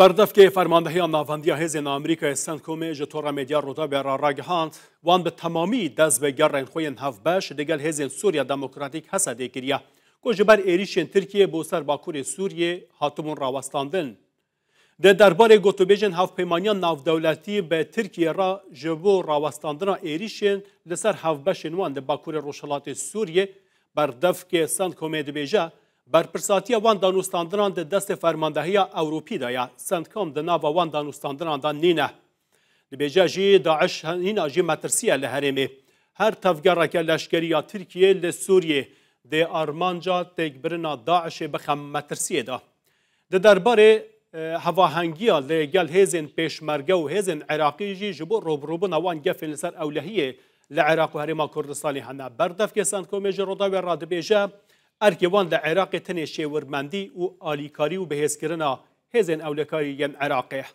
بەردەفکێ فەرماندەهەیە ناوەندیا هێزێن ئەمریکای سند کۆمێژە تۆڕە مدیا ڕۆدا بێ ڕاگەهاند وان بە تەمامی دەست بە گەڕێن خۆیان هەف بەش دەگەل هێزێن سووریا دموکراتیک هەسە دێکریا کۆژبەر عێریشێن ترکیە بۆ سەر باکووری سووریێ هاتمون ڕاوەستاندن د دەربارێ گۆتۆبێژن هەفپەیمانیان ناودەولەتی بە ترکیە ڕا ژە بۆ ڕاوەستاندنا عێریشێن لەسەر هەفبەشێن وان دە باکووری ڕۆژهڵاتی سووریێ بەردەفکێ سند کۆمێ دەبێژە برپرساتیە وان دانوستاندنان د دەستێ فەرماندەهەیە ئەوروپی دەیە سندکۆم دناوە وان دانوستاندناندان نینە لەبێژە ژی داعش هینە ژی مەترسیە لە هەرێمێ هەر تەفگەڕەکە لەشکریا ترکیە لە سووریێ دێ ئارمانجا تێکبرنا داعشێ بەخەم مەترسیەدا د دەربارێ هەواهەنگیە لەگەل هێزن پێشمەرگە و هێزن عێراقیژی ji بۆ ڕۆبڕۆبن ئەوان گەفێن لەسەر ئەولەهەیە لە عێراق و هەرێما کوردستانی هەنا بەردەفکەسان کۆمێژە ڕۆداوێ ڕادبێژە ئەرکێوان لە عێراقی تنێ شێوەرمەندی و ئالیکاری و بەهێزکردنا هێزن ئەولەکاری یەن عێراقەیە